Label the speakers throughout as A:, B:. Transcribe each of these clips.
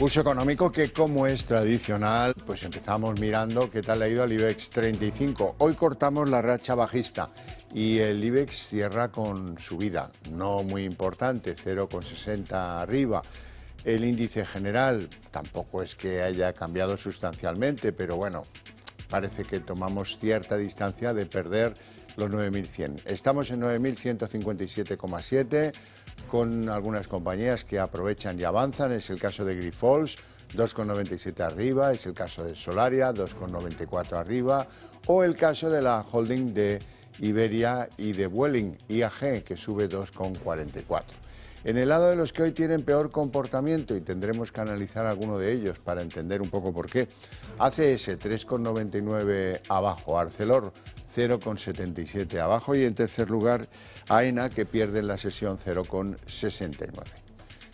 A: Pulso económico que, como es tradicional, pues empezamos mirando qué tal ha ido al IBEX 35. Hoy cortamos la racha bajista y el IBEX cierra con subida, no muy importante, 0,60 arriba. El índice general tampoco es que haya cambiado sustancialmente, pero bueno, parece que tomamos cierta distancia de perder los 9.100. Estamos en 9.157,7 con algunas compañías que aprovechan y avanzan. Es el caso de Grifols, 2,97 arriba, es el caso de Solaria, 2,94 arriba, o el caso de la holding de Iberia y de Vueling, IAG, que sube 2,44. En el lado de los que hoy tienen peor comportamiento, y tendremos que analizar alguno de ellos para entender un poco por qué, ACS 3,99 abajo, Arcelor 0,77 abajo y en tercer lugar AENA que pierde en la sesión 0,69.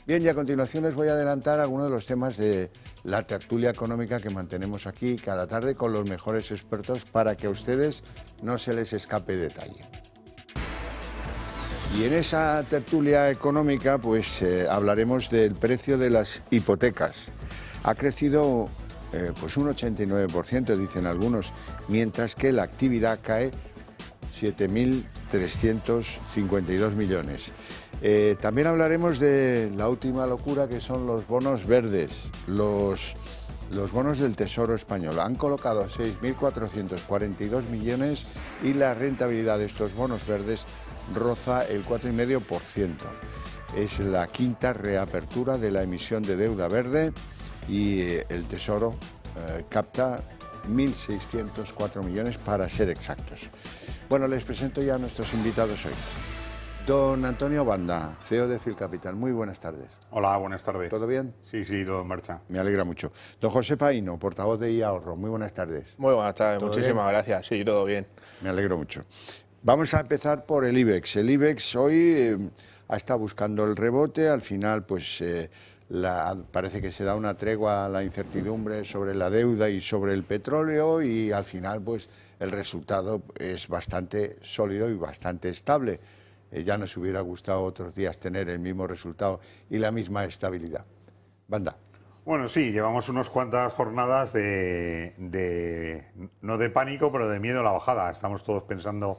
A: Bien, y a continuación les voy a adelantar algunos de los temas de la tertulia económica que mantenemos aquí cada tarde con los mejores expertos para que a ustedes no se les escape detalle. Y en esa tertulia económica, pues eh, hablaremos del precio de las hipotecas. Ha crecido eh, pues un 89%, dicen algunos, mientras que la actividad cae 7.352 millones. Eh, también hablaremos de la última locura que son los bonos verdes, los, los bonos del Tesoro Español. Han colocado 6.442 millones y la rentabilidad de estos bonos verdes roza el 4,5%. Es la quinta reapertura de la emisión de deuda verde y eh, el Tesoro eh, capta 1.604 millones para ser exactos. Bueno, les presento ya a nuestros invitados hoy. Don Antonio Banda, CEO de Filcapital, Muy buenas tardes. Hola, buenas tardes. ¿Todo bien? Sí, sí, todo en marcha. Me alegra mucho. Don José Paino, portavoz de IAHorro. Muy buenas tardes. Muy buenas tardes, muchísimas gracias. Sí, todo bien. Me alegro mucho. Vamos a empezar por el IBEX. El IBEX hoy eh, ha estado buscando el rebote, al final pues eh, parece que se da una tregua a la incertidumbre sobre la deuda y sobre el petróleo y al final pues el resultado es bastante sólido y bastante estable. Eh, ya nos hubiera gustado otros días tener el mismo resultado y la misma estabilidad. Banda. Bueno, sí, llevamos
B: unas cuantas jornadas de, de, no de pánico, pero de miedo a la bajada. Estamos todos pensando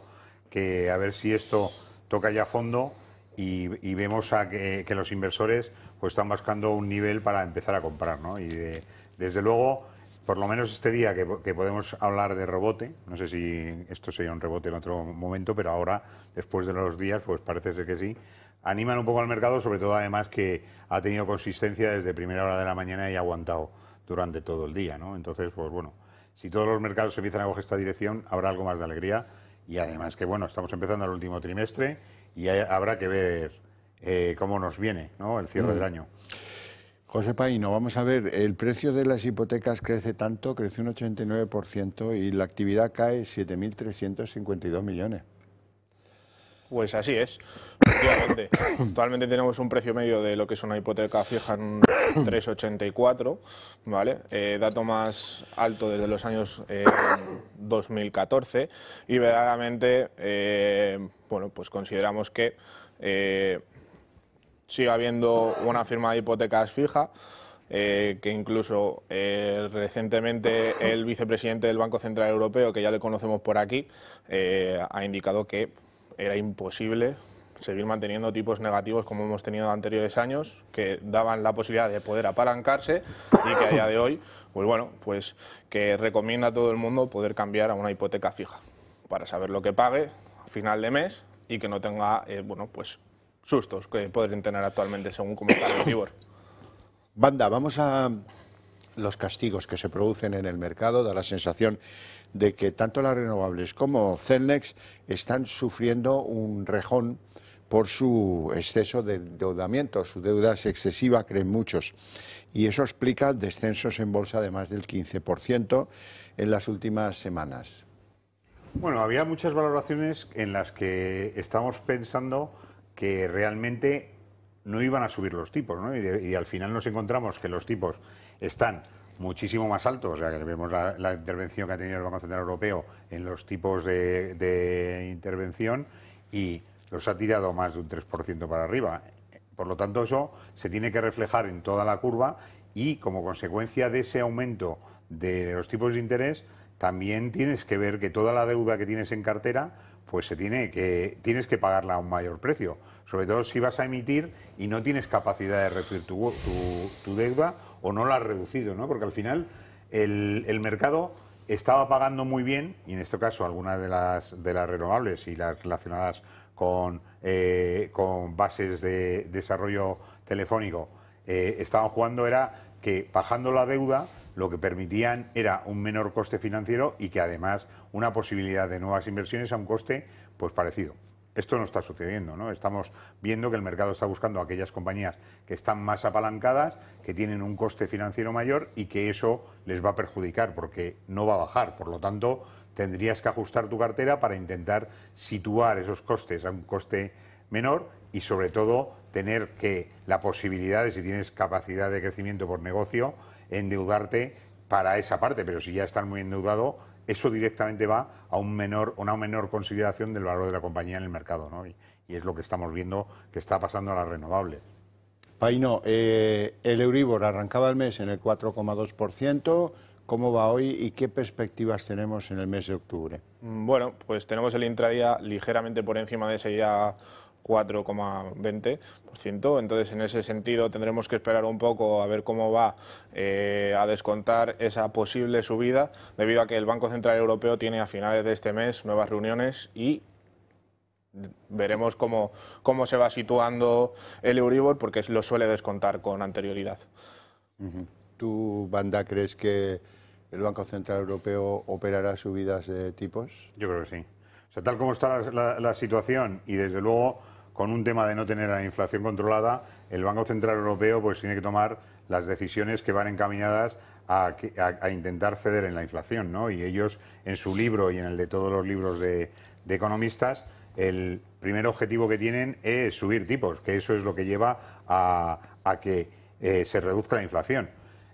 B: que a ver si esto toca ya a fondo y, vemos a que, los inversores pues están buscando un nivel para empezar a comprar, ¿no? Y desde luego, por lo menos este día que, podemos hablar de rebote, no sé si esto sería un rebote en otro momento, pero ahora, después de los días, pues parece ser que sí, animan un poco al mercado, sobre todo además que ha tenido consistencia desde primera hora de la mañana y ha aguantado durante todo el día, ¿no? Entonces, pues bueno, si todos los mercados empiezan a coger esta dirección, habrá algo más de alegría y además que bueno, estamos empezando el último trimestre y habrá que ver eh, cómo nos viene ¿no? el cierre del mm. año.
A: José Paino, vamos a ver, el precio de las hipotecas crece tanto, crece un 89% y la actividad cae 7.352 millones.
C: Pues así es. Efectivamente. Actualmente tenemos un precio medio de lo que es una hipoteca fija en 3,84, ¿vale? Eh, dato más alto desde los años 2014 eh, y verdaderamente, eh, bueno, pues consideramos que sigue habiendo una firma de hipotecas fija. que incluso recientemente el vicepresidente del Banco Central Europeo, que ya le conocemos por aquí, ha indicado que era imposible seguir manteniendo tipos negativos como hemos tenido anteriores años, que daban la posibilidad de poder apalancarse y que a día de hoy, pues bueno, pues que recomienda a todo el mundo poder cambiar a una hipoteca fija para saber lo que pague a final de mes y que no tenga, eh, bueno, pues sustos que podrían tener actualmente según cómo está
A: Banda, vamos a los castigos que se producen en el mercado, da la sensación de que tanto las renovables como Celnex están sufriendo un rejón por su exceso de endeudamiento. Su deuda es excesiva, creen muchos. Y eso explica descensos en bolsa de más del 15% en las últimas semanas.
B: Bueno, había muchas valoraciones en las que estamos pensando que realmente no iban a subir los tipos, ¿no? Y, al final nos encontramos que los tipos están muchísimo más altos, o sea, que vemos la, intervención que ha tenido el Banco Central Europeo en los tipos de, intervención los ha tirado más de un 3% para arriba. Por lo tanto, eso se tiene que reflejar en toda la curva y como consecuencia de ese aumento de los tipos de interés, también tienes que ver que toda la deuda que tienes en cartera, pues se tiene que, tienes que pagarla a un mayor precio. Sobre todo si vas a emitir y no tienes capacidad de reducir tu, deuda o no la has reducido, ¿no? Porque al final el, mercado estaba pagando muy bien, y en este caso algunas de las, de las renovables y las relacionadas eh, con, bases de desarrollo telefónico, eh, estaban jugando era que bajando la deuda lo que permitían era un menor coste financiero y que además una posibilidad de nuevas inversiones a un coste pues parecido. Esto no está sucediendo, ¿no? Estamos viendo que el mercado está buscando aquellas compañías que están más apalancadas, que tienen un coste financiero mayor y que eso les va a perjudicar porque no va a bajar. Por lo tanto, tendrías que ajustar tu cartera para intentar situar esos costes a un coste menor y sobre todo tener que la posibilidad de si tienes capacidad de crecimiento por negocio endeudarte para esa parte, pero si ya estás muy endeudado, eso directamente va a un menor, una menor consideración del valor de la compañía en el mercado, Y, es lo que estamos viendo que está pasando
A: a las renovables. Paino, eh, el Euribor arrancaba el mes en el 4,2%, ¿Cómo va hoy y qué perspectivas tenemos en el mes de octubre? Mm,
C: bueno, pues tenemos el intradía ligeramente por encima de ese ya 4,20%. Entonces, en ese sentido, tendremos que esperar un poco a ver cómo va eh, a descontar esa posible subida, debido a que el Banco Central Europeo tiene a finales de este mes nuevas reuniones y veremos cómo, cómo se va situando el Euribor, porque lo suele descontar con anterioridad.
A: ¿Tú, banda crees que ¿El Banco Central Europeo operará subidas de tipos? Yo
B: creo que sí. O sea, tal como está la, situación y desde luego con un tema de no tener la inflación controlada, el Banco Central Europeo pues tiene que tomar las decisiones que van encaminadas a, intentar ceder en la inflación, ¿no? Y ellos, en su libro y en el de todos los libros de, economistas, el primer objetivo que tienen es subir tipos, que eso es lo que lleva a, que eh, se reduzca la inflación.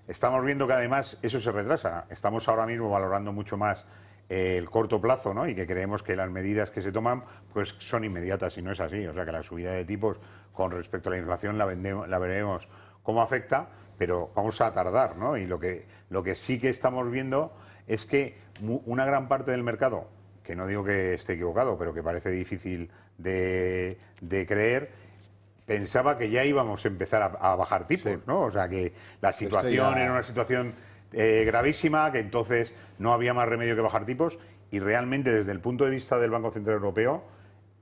B: Estamos viendo que además eso se retrasa. Estamos ahora mismo valorando mucho más eh, el corto plazo, Y que creemos que las medidas que se toman pues son inmediatas y no es así. O sea que la subida de tipos con respecto a la inflación la, la veremos cómo afecta, pero vamos a tardar, ¿no? Y lo que, lo que sí que estamos viendo es que una gran parte del mercado, que no digo que esté equivocado, pero que parece difícil de, de creer, pensaba que ya íbamos a empezar a, bajar tipos, ¿no? O sea, que la situación era una situación eh, gravísima, que entonces no había más remedio que bajar tipos y realmente desde el punto de vista del Banco Central Europeo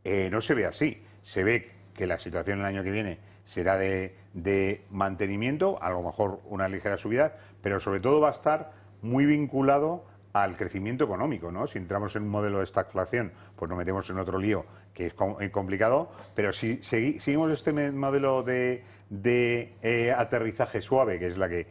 B: eh, no se ve así. Se ve que la situación el año que viene será de, de mantenimiento, a lo mejor una ligera subida, pero sobre todo va a estar muy vinculado al crecimiento económico, ¿no? Si entramos en un modelo de estagflación, pues nos metemos en otro lío que es complicado, pero si seguimos este modelo de, eh, aterrizaje suave, que es la que,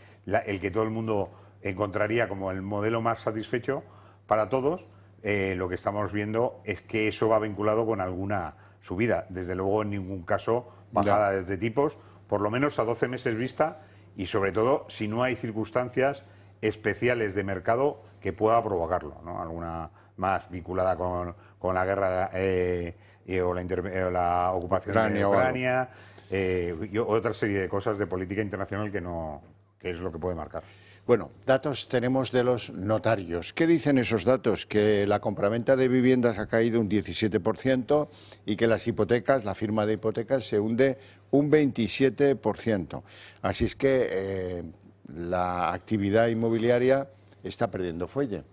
B: el que todo el mundo encontraría como el modelo más satisfecho para todos, eh, lo que estamos viendo es que eso va vinculado con alguna subida. Desde luego, en ningún caso, bajada de este tipos, por lo menos a 12 meses vista y sobre todo si no hay circunstancias especiales de mercado que pueda provocarlo, ¿no? Alguna más vinculada con, la guerra eh, o, eh, la ocupación de Ucrania, eh, y otra serie de cosas de política internacional que no que es lo que puede marcar.
A: Bueno, datos tenemos de los notarios. ¿Qué dicen esos datos? Que la compraventa de viviendas ha caído un 17% y que las hipotecas, la firma de hipotecas, se hunde un 27%. Así es que la actividad inmobiliaria está perdiendo fuelle.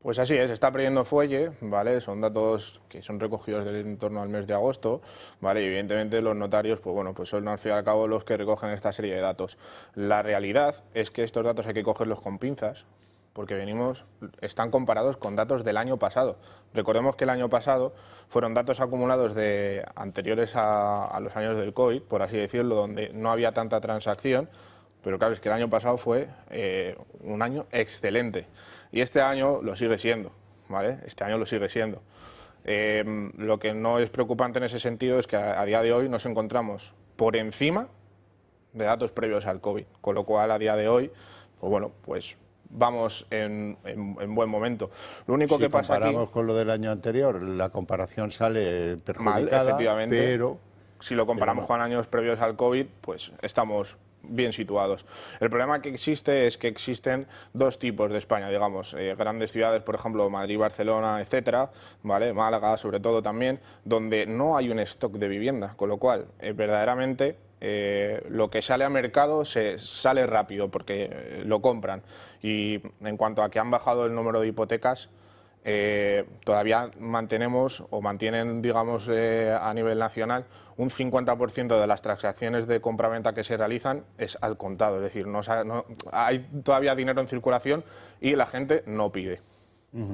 C: Pues así es, está perdiendo fuelle, ¿vale? Son datos que son recogidos del entorno al mes de agosto, ¿vale? Y evidentemente los notarios, pues bueno, pues son al fin y al cabo los que recogen esta serie de datos. La realidad es que estos datos hay que cogerlos con pinzas, porque venimos, están comparados con datos del año pasado. Recordemos que el año pasado fueron datos acumulados de anteriores a, a, los años del COVID, por así decirlo, donde no había tanta transacción, pero claro, es que el año pasado fue eh, un año excelente. Y este año lo sigue siendo, ¿vale? Este año lo sigue siendo. Eh, lo que no es preocupante en ese sentido es que a, día de hoy nos encontramos por encima de datos previos al COVID, con lo cual a día de hoy, pues bueno, pues vamos en, buen momento. Lo único que pasa comparamos
A: con lo del año anterior, la comparación sale perjudicada, mal, efectivamente, pero
C: si lo comparamos con años previos al COVID, pues estamos bien situados. El problema que existe es que existen dos tipos de España, digamos, eh, grandes ciudades, por ejemplo, Madrid, Barcelona, etcétera, ¿vale? Málaga, sobre todo también, donde no hay un stock de vivienda, con lo cual, eh, verdaderamente, eh, lo que sale a mercado se sale rápido porque lo compran. Y en cuanto a que han bajado el número de hipotecas, eh, todavía mantenemos o mantienen, digamos, eh, a nivel nacional, un 50% de las transacciones de compraventa que se realizan es al contado, es decir, no, no, hay todavía dinero en circulación y la gente no pide.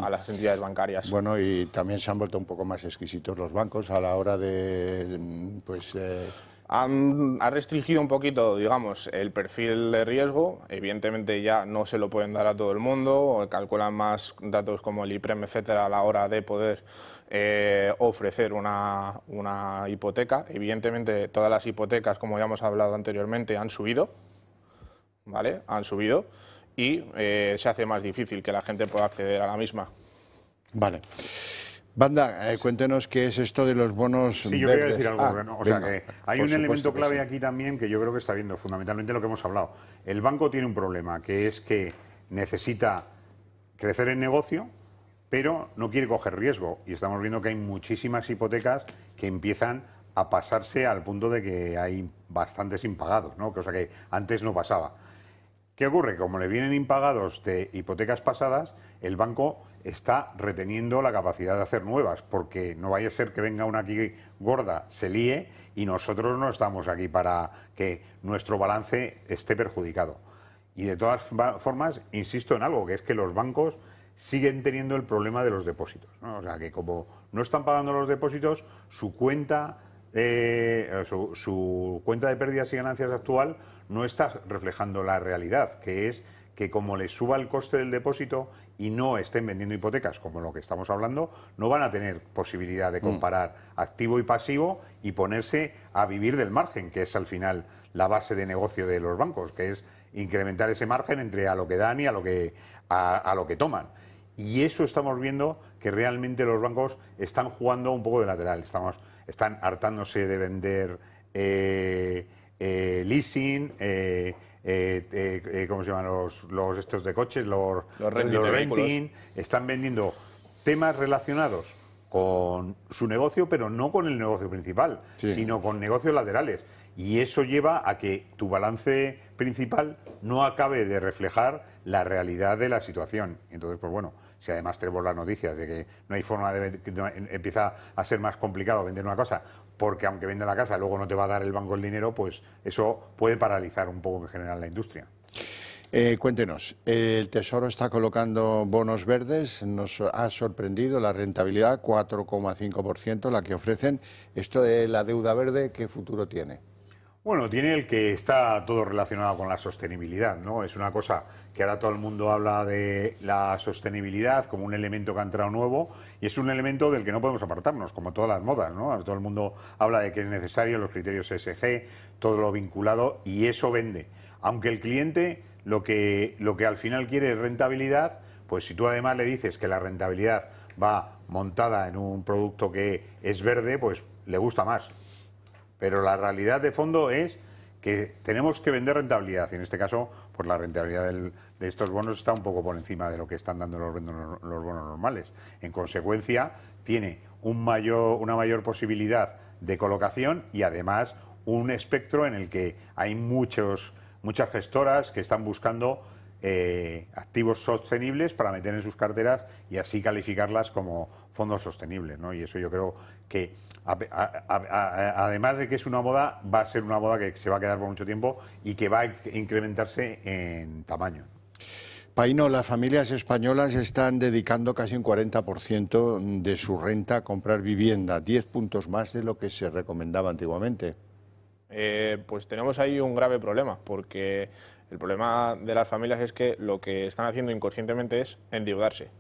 C: a las entidades bancarias.
A: Bueno, y también se han vuelto un poco más exquisitos los bancos a la hora de, pues, eh,
C: ha restringido un poquito, digamos, el perfil de riesgo. Evidentemente ya no se lo pueden dar a todo el mundo, calculan más datos como el IPREM, etcétera, a la hora de poder eh, ofrecer una, hipoteca. Evidentemente todas las hipotecas, como ya hemos hablado anteriormente, han subido, ¿vale? Han subido y eh, se hace más difícil que la gente pueda acceder a la misma.
A: Vale. Banda, eh, cuéntenos qué es esto de los bonos. Sí, yo quería decir algo. Ah, o sea que hay un elemento clave aquí
B: también que yo creo que está viendo fundamentalmente lo que hemos hablado. El banco tiene un problema, que es que necesita crecer en negocio, pero no quiere coger riesgo. Y estamos viendo que hay muchísimas hipotecas que empiezan a pasarse al punto de que hay bastantes impagados, ¿no? cosa que antes no pasaba. ¿Qué ocurre? Como le vienen impagados de hipotecas pasadas, el banco está reteniendo la capacidad de hacer nuevas, porque no vaya a ser que venga una aquí gorda, se líe y nosotros no estamos aquí para que nuestro balance esté perjudicado. Y de todas formas, insisto en algo, que es que los bancos siguen teniendo el problema de los depósitos. O sea, que como no están pagando los depósitos, su cuenta, eh, su cuenta de pérdidas y ganancias actual no está reflejando la realidad, que es que como les suba el coste del depósito y no estén vendiendo hipotecas, como lo que estamos hablando, no van a tener posibilidad de mm. comparar activo y pasivo y ponerse a vivir del margen, que es al final la base de negocio de los bancos, que es incrementar ese margen entre a lo que dan y a lo que, a, lo que toman. Y eso estamos viendo que realmente los bancos están jugando un poco de lateral, estamos, están hartándose de vender eh, eh, leasing. Eh, eh, eh, eh, ¿cómo se llaman? Los, estos de coches, los, los, renting, están vendiendo temas relacionados con su negocio, pero no con el negocio principal, sino con negocios laterales. Y eso lleva a que tu balance principal no acabe de reflejar la realidad de la situación. Entonces, pues bueno, si además tenemos las noticias de que no hay forma de... Em, empieza a ser más complicado vender una cosa porque aunque vende la casa, luego no te va a dar el banco el dinero, pues eso puede paralizar un poco en general la industria.
A: Eh, cuéntenos, el Tesoro está colocando bonos verdes, nos ha sorprendido la rentabilidad, 4,5% la que ofrecen. Esto de la deuda verde, ¿qué futuro tiene?
B: Bueno, tiene el que está todo relacionado con la sostenibilidad, ¿no? Es una cosa que ahora todo el mundo habla de la sostenibilidad como un elemento que ha entrado nuevo y es un elemento del que no podemos apartarnos, como todas las modas, ¿no? Todo el mundo habla de que es necesario los criterios ESG, todo lo vinculado y eso vende. Aunque el cliente lo que, lo que al final quiere es rentabilidad, pues si tú además le dices que la rentabilidad va montada en un producto que es verde, pues le gusta más. Pero la realidad de fondo es que tenemos que vender rentabilidad y en este caso, pues la rentabilidad del de estos bonos está un poco por encima de lo que están dando los, bonos normales. En consecuencia, tiene un mayor, una mayor posibilidad de colocación y además un espectro en el que hay muchos, muchas gestoras que están buscando eh, activos sostenibles para meter en sus carteras y así calificarlas como fondos sostenibles. Y eso yo creo que, además de que es una moda, va a ser una moda que se va a quedar por mucho tiempo y que va a incrementarse en tamaño.
A: Paino, las familias españolas están dedicando casi un 40% de su renta a comprar vivienda, 10 puntos más de lo que se recomendaba antiguamente.
C: Eh, pues tenemos ahí un grave problema, porque el problema de las familias es que lo que están haciendo inconscientemente es endeudarse.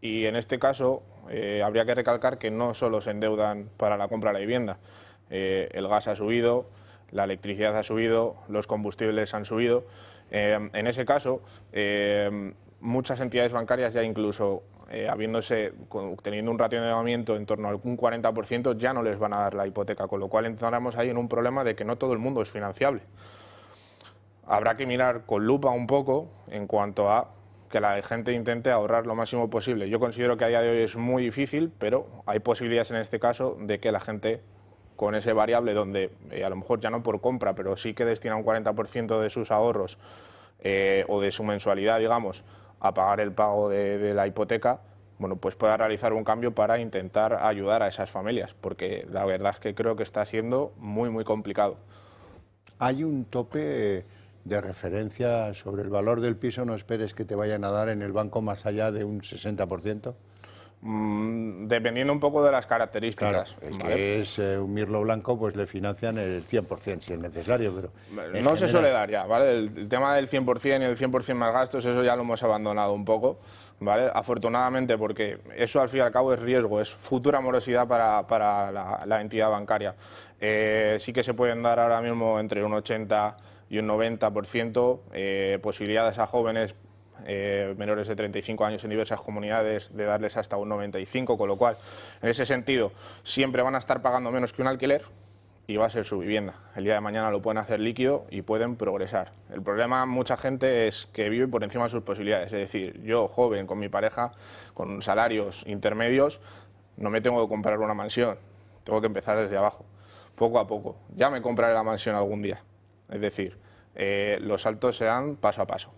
C: Y en este caso eh, habría que recalcar que no solo se endeudan para la compra de la vivienda, eh, el gas ha subido, la electricidad ha subido, los combustibles han subido. Em, en ese caso, em, muchas entidades bancarias ya incluso eh, habiéndose, teniendo un ratio de endeudamiento en torno a un 40%, ya no les van a dar la hipoteca, con lo cual entramos ahí en un problema de que no todo el mundo es financiable. Habrá que mirar con lupa un poco en cuanto a que la gente intente ahorrar lo máximo posible. Yo considero que a día de hoy es muy difícil, pero hay posibilidades en este caso de que la gente con ese variable donde eh, a lo mejor ya no por compra, pero sí que destina un 40% de sus ahorros eh, o de su mensualidad, digamos, a pagar el pago de, de la hipoteca, bueno, pues pueda realizar un cambio para intentar ayudar a esas familias, porque la verdad es que creo que está siendo muy, muy complicado.
A: Hay un tope de referencia sobre el valor del piso, no esperes que te vayan a dar en el banco más allá de un 60%. Mm,
C: dependiendo un poco de las características. el que
A: es eh, un mirlo blanco, pues le financian el 100% si es necesario, pero... No se suele dar
C: ya, ¿vale? El, tema del 100% y el 100% más gastos, eso ya lo hemos abandonado un poco, ¿vale? Afortunadamente, porque eso al fin y al cabo es riesgo, es futura morosidad para, la, entidad bancaria. Eh, sí que se pueden dar ahora mismo entre un 80 y un 90% eh, posibilidades a jóvenes eh, menores de 35 años en diversas comunidades, de darles hasta un 95, con lo cual, en ese sentido, siempre van a estar pagando menos que un alquiler y va a ser su vivienda. El día de mañana lo pueden hacer líquido y pueden progresar. El problema mucha gente es que vive por encima de sus posibilidades, es decir, yo joven con mi pareja, con salarios intermedios, no me tengo que comprar una mansión, tengo que empezar desde abajo, poco a poco. Ya me compraré la mansión algún día. Es decir, eh, los saltos se dan paso a paso.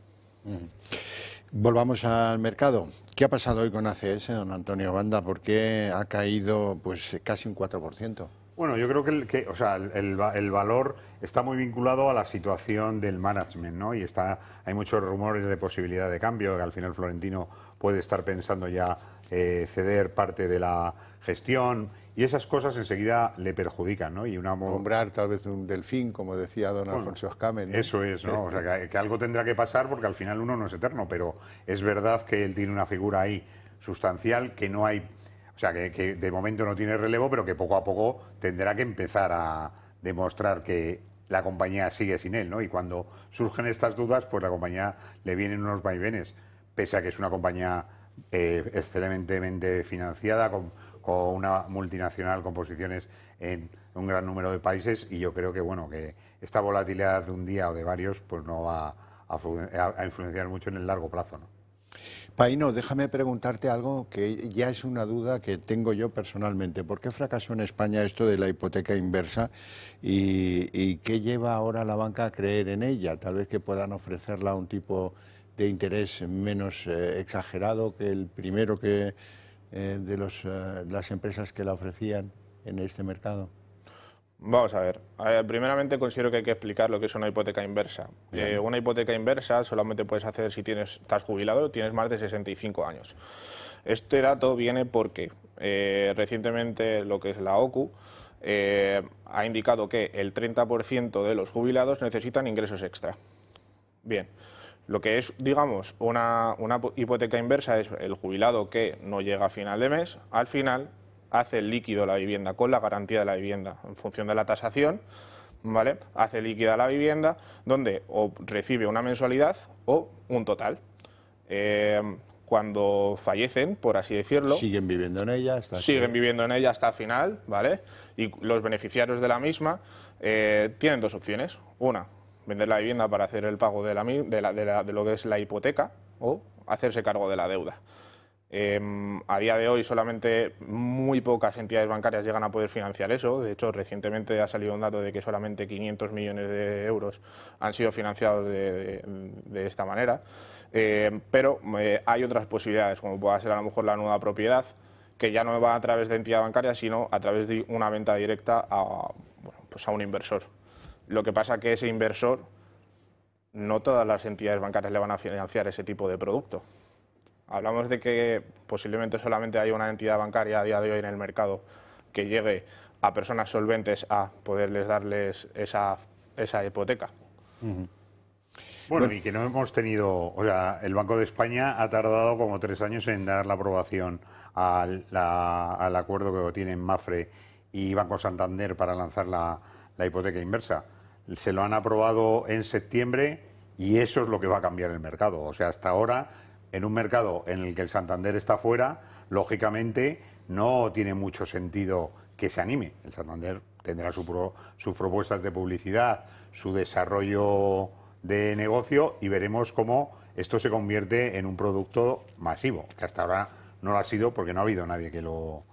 A: Volvamos al mercado. ¿Qué ha pasado hoy con ACS, don Antonio Banda? ¿Por qué ha caído pues, casi un 4%?
B: Bueno, yo creo que, el, o sea, el, valor está muy vinculado a la situación del management, ¿no? Y está, hay muchos rumores de posibilidad de cambio, que al final Florentino puede estar pensando ya eh, ceder parte de la gestión y esas cosas enseguida le perjudican, ¿no? Y una nombrar tal vez un delfín, como decía don Alfonso Eso es, ¿no? Eh, o sea, que, algo tendrá que pasar porque al final uno no es eterno, pero es verdad que él tiene una figura ahí sustancial que no hay, o sea, que, que de momento no tiene relevo, pero que poco a poco tendrá que empezar a demostrar que la compañía sigue sin él, ¿no? Y cuando surgen estas dudas, pues la compañía le vienen unos vaivenes, pese a que es una compañía eh, excelentemente financiada, con, una multinacional con posiciones en un gran número de países y yo creo que bueno que esta volatilidad de un día o de varios pues no va a, influenciar mucho en el
A: largo plazo. ¿no? Paino, déjame preguntarte algo que ya es una duda que tengo yo personalmente. ¿Por qué fracasó en España esto de la hipoteca inversa y, qué lleva ahora la banca a creer en ella? Tal vez que puedan ofrecerla a un tipo de interés menos eh, exagerado que el primero que, eh, de eh, las empresas que la ofrecían en este mercado?
C: Vamos a ver. primeramente considero que hay que explicar lo que es una hipoteca inversa. una hipoteca inversa solamente puedes hacer si tienes, estás jubilado tienes más de 65 años. Este dato viene porque recientemente lo que es la OCU ha indicado que el 30% de los jubilados necesitan ingresos extra. Bien. Lo que es, digamos, una, hipoteca inversa es el jubilado que no llega a final de mes, al final hace líquido la vivienda con la garantía de la vivienda en función de la tasación, ¿vale? Hace líquida la vivienda donde o recibe una mensualidad o un total. Em, cuando fallecen, por así decirlo. Siguen
A: viviendo en ella hasta Siguen
C: viviendo en ella hasta final, ¿vale? Y los beneficiarios de la misma eh, tienen dos opciones. Una, vender la vivienda para hacer el pago de, lo que es la hipoteca o hacerse cargo de la deuda. Em, a día de hoy solamente muy pocas entidades bancarias llegan a poder financiar eso. De hecho, recientemente ha salido un dato de que solamente 500 millones de euros han sido financiados de, esta manera. Em, pero eh, hay otras posibilidades, como pueda ser a lo mejor la nueva propiedad, que ya no va a través de entidades bancarias sino a través de una venta directa a, pues a un inversor. Lo que pasa es que ese inversor, no todas las entidades bancarias le van a financiar ese tipo de producto. Hablamos de que posiblemente solamente hay una entidad bancaria a día de hoy en el mercado que llegue a personas solventes a poderles darles esa, hipoteca. Bueno,
B: pues y que no hemos tenido, o sea, el Banco de España ha tardado como tres años en dar la aprobación al, acuerdo que tienen Mafre y Banco Santander para lanzar la, la hipoteca inversa se lo han aprobado en septiembre y eso es lo que va a cambiar el mercado. O sea, hasta ahora, en un mercado en el que el Santander está fuera, lógicamente no tiene mucho sentido que se anime. El Santander tendrá sus propuestas de publicidad, su desarrollo de negocio y veremos cómo esto se convierte en un producto masivo, que hasta ahora no lo ha sido porque no ha habido nadie que lo,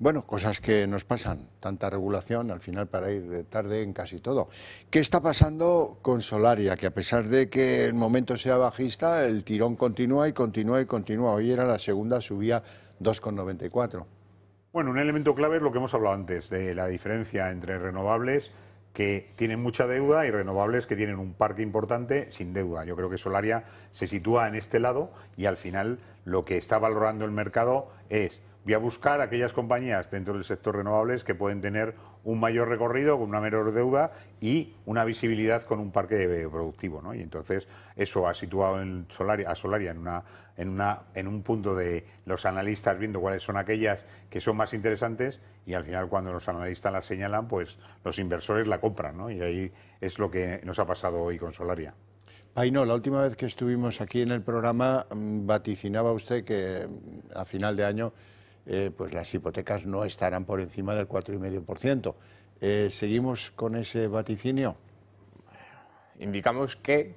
A: bueno, cosas que nos pasan, tanta regulación al final para ir tarde en casi todo. ¿Qué está pasando con Solaria? Que a pesar de que el momento sea bajista, el tirón continúa y continúa y continúa. Hoy era la segunda, subía 2,94.
B: Bueno, un elemento clave es lo que hemos hablado antes, de la diferencia entre renovables que tienen mucha deuda y renovables que tienen un parque importante sin deuda. Yo creo que Solaria se sitúa en este lado y al final lo que está valorando el mercado es voy a buscar aquellas compañías dentro del sector renovables que pueden tener un mayor recorrido, con una menor deuda y una visibilidad con un parque eh, productivo. ¿no? Y entonces eso ha situado en Solaria, a Solaria en, una, en, una, en un punto de los analistas viendo cuáles son aquellas que son más interesantes y al final cuando los analistas las señalan, pues los inversores la compran. ¿no? Y ahí es lo que nos ha pasado hoy con Solaria.
A: no, la última vez que estuvimos aquí en el programa mm, vaticinaba usted que mm, a final de año eh, pues las hipotecas no estarán por encima del 4,5%. ciento eh, ¿Seguimos con ese vaticinio?
C: Indicamos que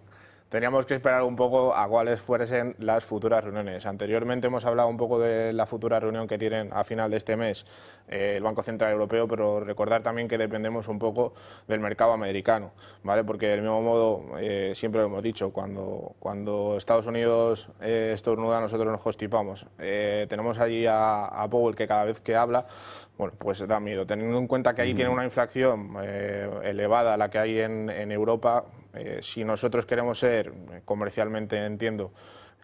C: teníamos que esperar un poco a cuáles fuesen las futuras reuniones. Anteriormente hemos hablado un poco de la futura reunión que tienen a final de este mes eh, el Banco Central Europeo, pero recordar también que dependemos un poco del mercado americano, ¿vale? Porque del mismo modo, eh, siempre lo hemos dicho, cuando, cuando Estados Unidos eh, estornuda, nosotros nos hostipamos, tenemos allí a, Powell que cada vez que habla, bueno, pues da miedo. Teniendo en cuenta que allí tiene una inflación elevada la que hay en, en Europa, eh, si nosotros queremos ser, eh, comercialmente entiendo,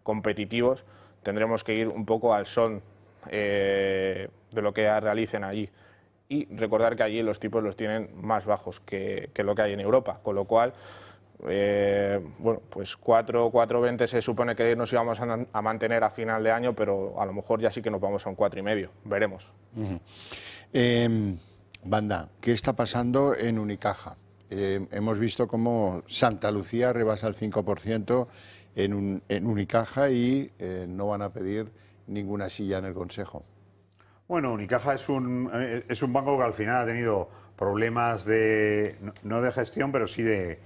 C: competitivos, tendremos que ir un poco al son eh, de lo que realicen allí. Y recordar que allí los tipos los tienen más bajos que, lo que hay en Europa, con lo cual... Eh, bueno, pues 4, 4.20 se supone que nos íbamos a, mantener a final de año, pero a lo mejor ya sí que nos vamos a un 4,5, veremos. medio. Veremos.
A: Em, banda, ¿qué está pasando en Unicaja? Eh, hemos visto cómo Santa Lucía rebasa el 5% en, un, en Unicaja y eh, no van a pedir ninguna silla en el Consejo.
B: Bueno, Unicaja es un, eh, es un banco que al final ha tenido problemas de, no de gestión, pero sí de,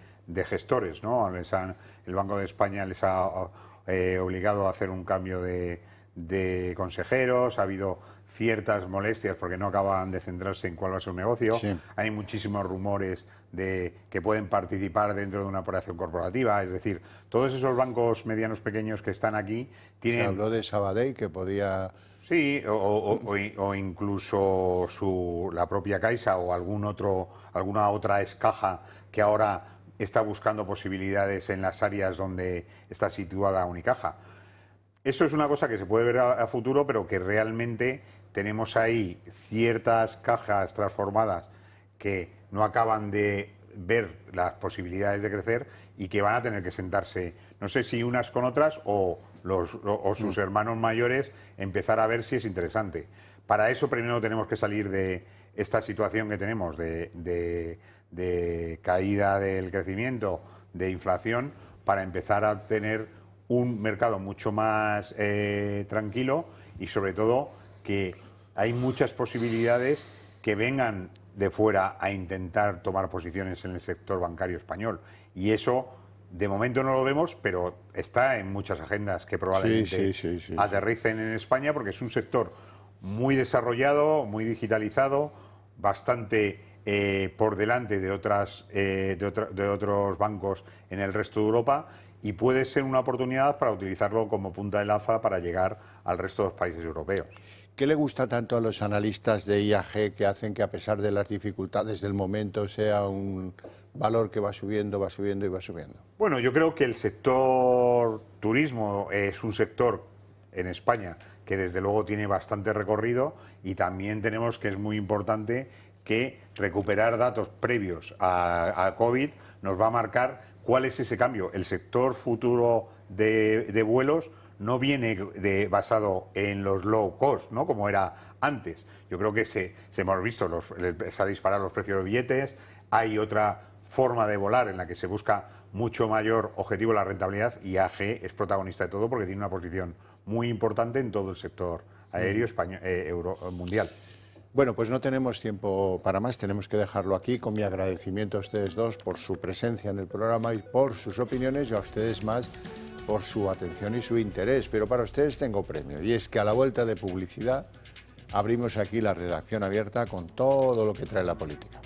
B: gestores. ¿no? el Banco de España les ha obligado a hacer un cambio de, consejeros, ha habido ciertas molestias porque no acaban de centrarse en cuál va a ser negocio. Hay muchísimos rumores que pueden participar dentro de una operación corporativa. Es decir, todos esos bancos medianos pequeños que están aquí tienen... habló de Sabadell que podía... Sí, o, incluso la propia Caixa o algún otro, alguna otra escaja que ahora está buscando posibilidades en las áreas donde está situada Unicaja. Eso es una cosa que se puede ver a futuro, pero que realmente tenemos ahí ciertas cajas transformadas que no acaban de ver las posibilidades de crecer y que van a tener que sentarse, no sé si unas con otras o, los, sus mm. hermanos mayores, empezar a ver si es interesante. Para eso primero tenemos que salir de esta situación que tenemos de, de, caída del crecimiento, de inflación, para empezar a tener un mercado mucho más eh, tranquilo y sobre todo que hay muchas posibilidades que vengan de fuera a intentar tomar posiciones en el sector bancario español. Y eso, de momento no lo vemos, pero está en muchas agendas que probablemente aterricen en España porque es un sector muy desarrollado, muy digitalizado, bastante eh, por delante de, otras, eh, de, de otros bancos en el resto de Europa y puede ser una
A: oportunidad para utilizarlo como punta de lanza para llegar al resto de los países europeos. ¿Qué le gusta tanto a los analistas de IAG que hacen que a pesar de las dificultades del momento sea un valor que va subiendo, va subiendo y va subiendo?
B: Bueno, yo creo que el sector turismo es un sector en España que desde luego tiene bastante recorrido y también tenemos que es muy importante que recuperar datos previos a, COVID nos va a marcar cuál es ese cambio. El sector futuro de vuelos no viene basado en los low cost, ¿no? Como era antes. Yo creo que se, hemos visto, se ha disparado los precios de billetes, hay otra forma de volar en la que se busca mucho mayor objetivo la rentabilidad y AG es protagonista de todo porque tiene una posición muy importante en todo el sector aéreo mm. español, eh,
A: eh, mundial. Bueno, pues no tenemos tiempo para más, tenemos que dejarlo aquí con mi agradecimiento a ustedes dos por su presencia en el programa y por sus opiniones y a ustedes más por su atención y su interés, pero para ustedes tengo premio. Y es que a la vuelta de publicidad abrimos aquí la redacción abierta con todo lo que trae la política.